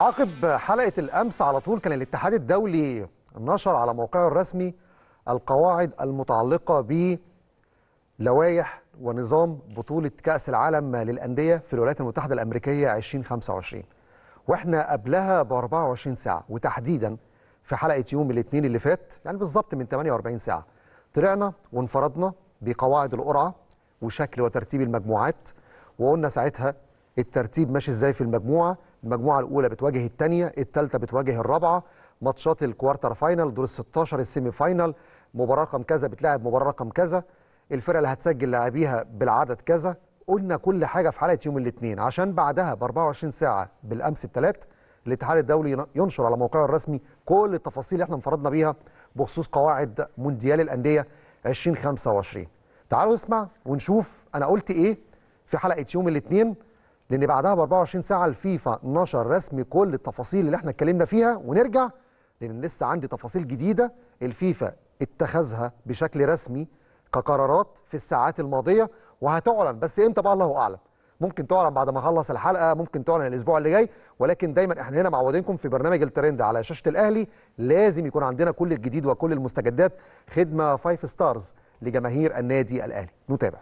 عقب حلقة الأمس على طول كان الاتحاد الدولي نشر على موقعه الرسمي القواعد المتعلقة بلوائح ونظام بطولة كأس العالم للأندية في الولايات المتحدة الأمريكية 2025 وإحنا قبلها ب 24 ساعة وتحديدا في حلقة يوم الاثنين اللي فات يعني بالظبط من 48 ساعة طلعنا وانفردنا بقواعد القرعة وشكل وترتيب المجموعات وقلنا ساعتها الترتيب ماشي ازاي في المجموعة المجموعه الاولى بتواجه الثانيه الثالثه بتواجه الرابعه ماتشات الكوارتر فاينل دور ال 16 السيمي فاينل مباراه رقم كذا بتلاعب مباراه رقم كذا الفرقه اللي هتسجل لاعبيها بالعدد كذا قلنا كل حاجه في حلقه يوم الاثنين عشان بعدها ب 24 ساعه بالامس الثلاث الاتحاد الدولي ينشر على موقعه الرسمي كل التفاصيل اللي احنا انفردنا بيها بخصوص قواعد مونديال الانديه 2025 تعالوا نسمع ونشوف انا قلت ايه في حلقه يوم الاثنين لان بعدها ب 24 ساعه الفيفا نشر رسمي كل التفاصيل اللي احنا اتكلمنا فيها ونرجع لان لسه عندي تفاصيل جديده الفيفا اتخذها بشكل رسمي كقرارات في الساعات الماضيه وهتعلن بس امتى بقى الله اعلم ممكن تعلن بعد ما اخلص الحلقه ممكن تعلن الاسبوع اللي جاي ولكن دايما احنا هنا معودينكم في برنامج الترند على شاشه الاهلي لازم يكون عندنا كل الجديد وكل المستجدات خدمه فايف ستارز لجماهير النادي الاهلي نتابع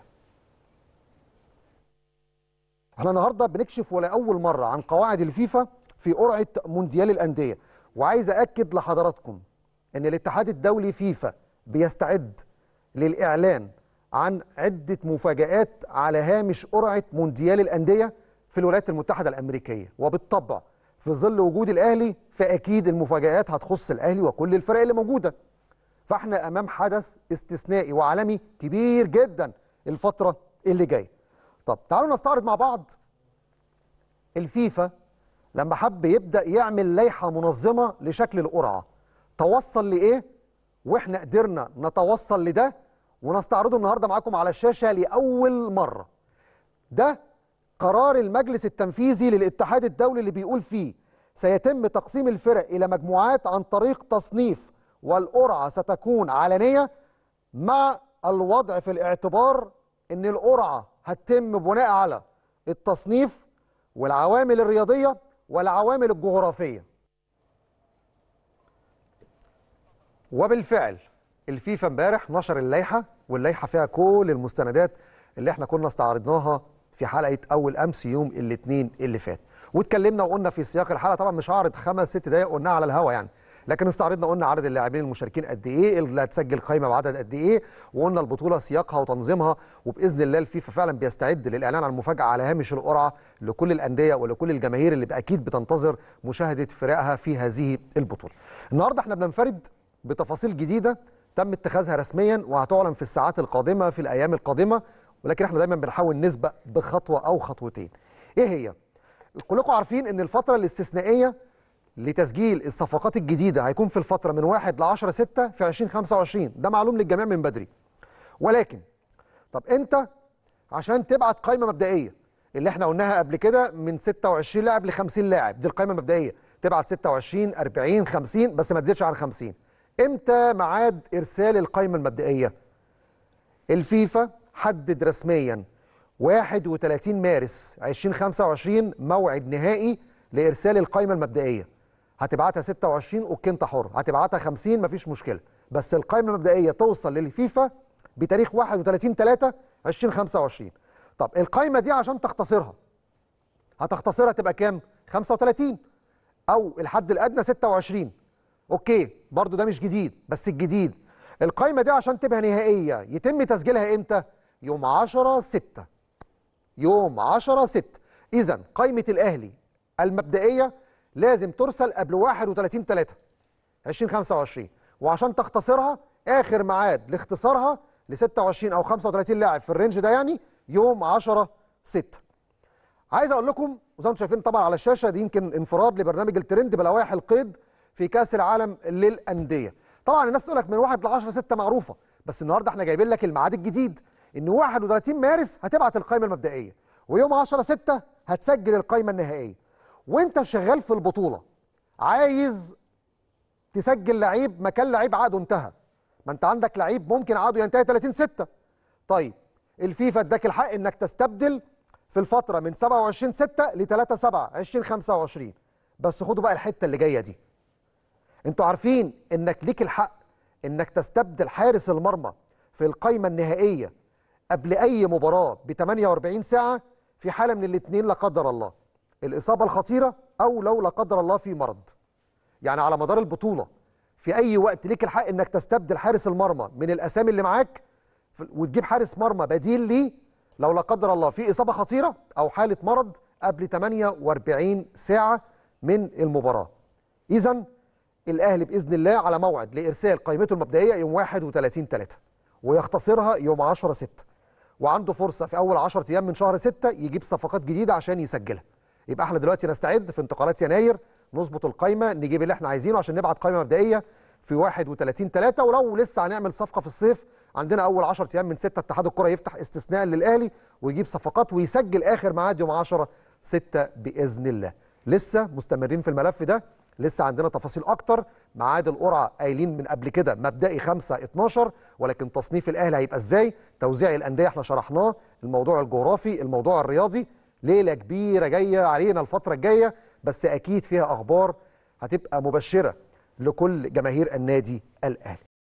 احنا النهارده بنكشف ولا اول مره عن قواعد الفيفا في قرعه مونديال الانديه وعايز اكد لحضراتكم ان الاتحاد الدولي فيفا بيستعد للاعلان عن عده مفاجات على هامش قرعه مونديال الانديه في الولايات المتحده الامريكيه وبالطبع في ظل وجود الاهلي فاكيد المفاجات هتخص الاهلي وكل الفرق اللي موجوده فاحنا امام حدث استثنائي وعالمي كبير جدا الفتره اللي جايه طب تعالوا نستعرض مع بعض الفيفا لما حب يبدا يعمل لائحه منظمه لشكل القرعه توصل لايه واحنا قدرنا نتوصل لده ونستعرضه النهارده معاكم على الشاشه لاول مره ده قرار المجلس التنفيذي للاتحاد الدولي اللي بيقول فيه سيتم تقسيم الفرق الى مجموعات عن طريق تصنيف والقرعه ستكون علنيه مع الوضع في الاعتبار ان القرعه هتتم بناء على التصنيف والعوامل الرياضيه والعوامل الجغرافيه وبالفعل الفيفا امبارح نشر اللائحه واللائحه فيها كل المستندات اللي احنا كنا استعرضناها في حلقه اول امس يوم الاثنين اللي فات واتكلمنا وقلنا في سياق الحلقه طبعا مش هعرض خمس ست دقائق قلناها على الهوا يعني لكن استعرضنا قلنا عدد اللاعبين المشاركين قد ايه اللي هتسجل قائمه بعدد قد ايه وقلنا البطوله سياقها وتنظيمها وباذن الله الفيفا فعلا بيستعد للاعلان عن المفاجاه على هامش القرعه لكل الانديه ولكل الجماهير اللي اكيد بتنتظر مشاهده فرقها في هذه البطوله النهارده احنا بننفرد بتفاصيل جديده تم اتخاذها رسميا وهتعلن في الساعات القادمه في الايام القادمه ولكن احنا دايما بنحاول نسبق بخطوه او خطوتين ايه هي كلكم عارفين ان الفتره الاستثنائيه لتسجيل الصفقات الجديده هيكون في الفتره من 1 ل 10 6 في 2025 ده معلوم للجميع من بدري ولكن طب انت عشان تبعت قائمه مبدئيه اللي احنا قلناها قبل كده من 26 لاعب ل 50 لاعب دي القائمه المبدئيه تبعت 26 40 50 بس ما تزيدش عن 50 امتى ميعاد ارسال القائمه المبدئيه الفيفا حدد رسميا 31 مارس 2025 موعد نهائي لارسال القائمه المبدئيه هتبعتها 26 اوكي انت حر هتبعتها 50 مفيش مشكله بس القائمه المبدئيه توصل للفيفا بتاريخ 31 3 2025 طب القائمه دي عشان تختصرها هتختصرها تبقى كام 35 او الحد الادنى 26 اوكي برضو ده مش جديد بس الجديد القائمه دي عشان تبقى نهائيه يتم تسجيلها امتى يوم 10 6 يوم 10 6 اذا قائمه الاهلي المبدئيه لازم ترسل قبل 31 3 2025 وعشان تختصرها اخر ميعاد لاختصارها ل 26 او 35 لاعب في الرينج ده يعني يوم 10 6 عايز اقول لكم وزي ما انتم شايفين طبعا على الشاشه دي يمكن انفراد لبرنامج الترند بلوائح القيد في كاس العالم للانديه طبعا الناس تقول لك من 1 ل 10 6 معروفه بس النهارده احنا جايبين لك الميعاد الجديد ان 31 مارس هتبعت القائمه المبدئيه ويوم 10 6 هتسجل القائمه النهائيه وانت شغال في البطوله عايز تسجل لعيب مكان لعيب عقده انتهى ما انت عندك لعيب ممكن عقده ينتهي 30 6 طيب الفيفا اداك الحق انك تستبدل في الفتره من 27 6 ل 3 7 20 25 بس خدوا بقى الحته اللي جايه دي انتوا عارفين انك ليك الحق انك تستبدل حارس المرمى في القائمه النهائيه قبل اي مباراه ب 48 ساعه في حاله من الاثنين لا قدر الله الإصابة الخطيرة أو لو لا قدر الله في مرض يعني على مدار البطولة في أي وقت ليك الحق إنك تستبدل حارس المرمى من الأسامي اللي معاك وتجيب حارس مرمى بديل ليه لو لا قدر الله في إصابة خطيرة أو حالة مرض قبل 48 ساعة من المباراة إذا الأهلي بإذن الله على موعد لإرسال قائمته المبدئية يوم 31 3 ويختصرها يوم 10 6 وعنده فرصة في أول 10 أيام من شهر 6 يجيب صفقات جديدة عشان يسجلها يبقى احنا دلوقتي نستعد في انتقالات يناير نظبط القايمه نجيب اللي احنا عايزينه عشان نبعت قايمه مبدئيه في 31 3 ولو لسه هنعمل صفقه في الصيف عندنا اول 10 ايام من 6 اتحاد الكره يفتح استثناء للاهلي ويجيب صفقات ويسجل اخر ميعاد يوم 10 6 باذن الله لسه مستمرين في الملف ده لسه عندنا تفاصيل اكتر ميعاد القرعه قايلين من قبل كده مبدئي 5 12 ولكن تصنيف الاهلي هيبقى ازاي توزيع الانديه احنا شرحناه الموضوع الجغرافي الموضوع الرياضي ليله كبيره جايه علينا الفتره الجايه بس اكيد فيها اخبار هتبقى مبشره لكل جماهير النادي الاهلي